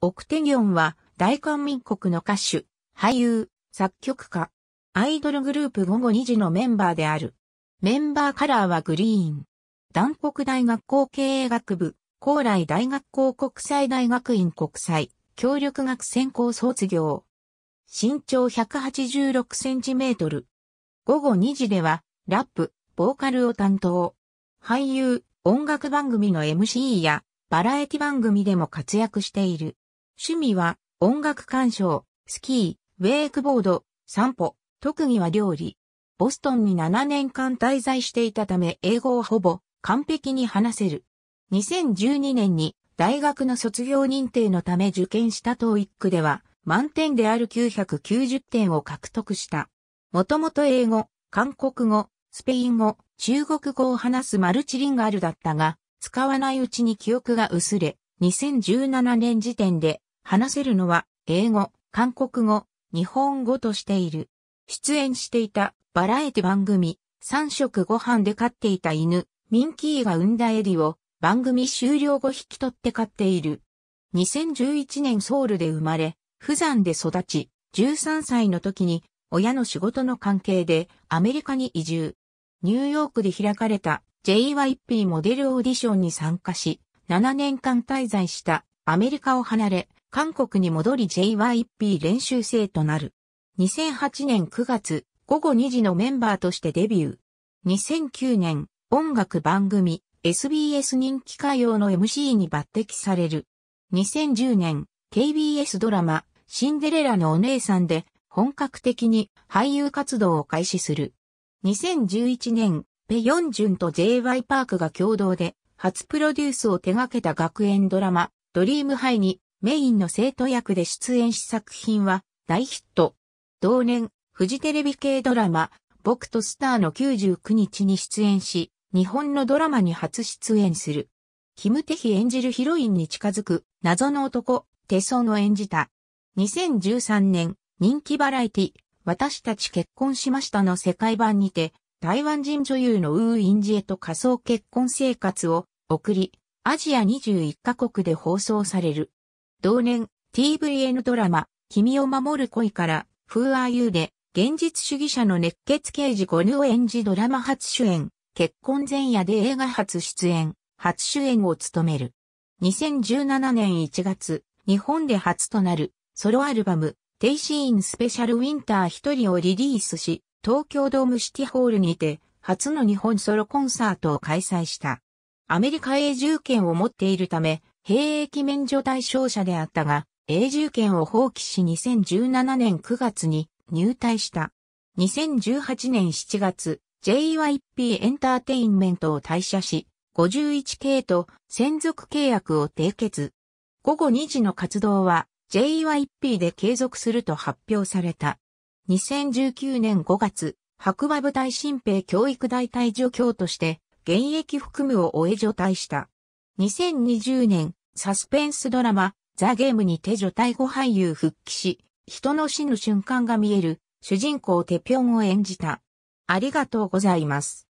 オクテギョンは大韓民国の歌手、俳優、作曲家、アイドルグループ午後2時のメンバーである。メンバーカラーはグリーン。団国大学校経営学部、高来大学校国際大学院国際、協力学専攻卒業。身長186センチメートル。午後2時では、ラップ、ボーカルを担当。俳優、音楽番組の MC や、バラエティ番組でも活躍している。趣味は音楽鑑賞、スキー、ウェイクボード、散歩、特技は料理。ボストンに7年間滞在していたため英語をほぼ完璧に話せる。2012年に大学の卒業認定のため受験した TOEIC では満点である990点を獲得した。もともと英語、韓国語、スペイン語、中国語を話すマルチリンガルだったが、使わないうちに記憶が薄れ、2017年時点で話せるのは英語、韓国語、日本語としている。出演していたバラエティ番組、三食ご飯で飼っていた犬、ミンキーが産んだエリを番組終了後引き取って飼っている。2011年ソウルで生まれ、富山で育ち、13歳の時に親の仕事の関係でアメリカに移住。ニューヨークで開かれた JYP モデルオーディションに参加し、7年間滞在したアメリカを離れ、韓国に戻り JYP 練習生となる。2008年9月、午後2時のメンバーとしてデビュー。2009年、音楽番組、SBS 人気歌謡の MC に抜擢される。2010年、KBS ドラマ、シンデレラのお姉さんで、本格的に俳優活動を開始する。2011年、ペヨンジュンと JY パークが共同で、初プロデュースを手掛けた学園ドラマ、ドリームハイにメインの生徒役で出演し作品は大ヒット。同年、フジテレビ系ドラマ、僕とスターの99日に出演し、日本のドラマに初出演する。キムテヒ演じるヒロインに近づく謎の男、テソンを演じた。2013年、人気バラエティ、私たち結婚しましたの世界版にて、台湾人女優のウー・インジエと仮想結婚生活を送り、アジア21カ国で放送される。同年、TVN ドラマ、君を守る恋から、Who Are You で、現実主義者の熱血刑事ゴヌを演じドラマ初主演、結婚前夜で映画初出演、初主演を務める。2017年1月、日本で初となる、ソロアルバム、テイシーンスペシャルウィンター一人をリリースし、東京ドームシティホールにて、初の日本ソロコンサートを開催した。アメリカ永住権を持っているため、兵役免除対象者であったが、永住権を放棄し2017年9月に入隊した。2018年7月、JYP エンターテインメントを退社し、51系と専属契約を締結。午後2時の活動は JYP で継続すると発表された。2019年5月、白馬部隊新兵教育大隊助教として、現役服務を終え除隊した。2020年サスペンスドラマ、ザ・ゲームにて女逮捕俳優復帰し、人の死ぬ瞬間が見える、主人公テピョンを演じた。ありがとうございます。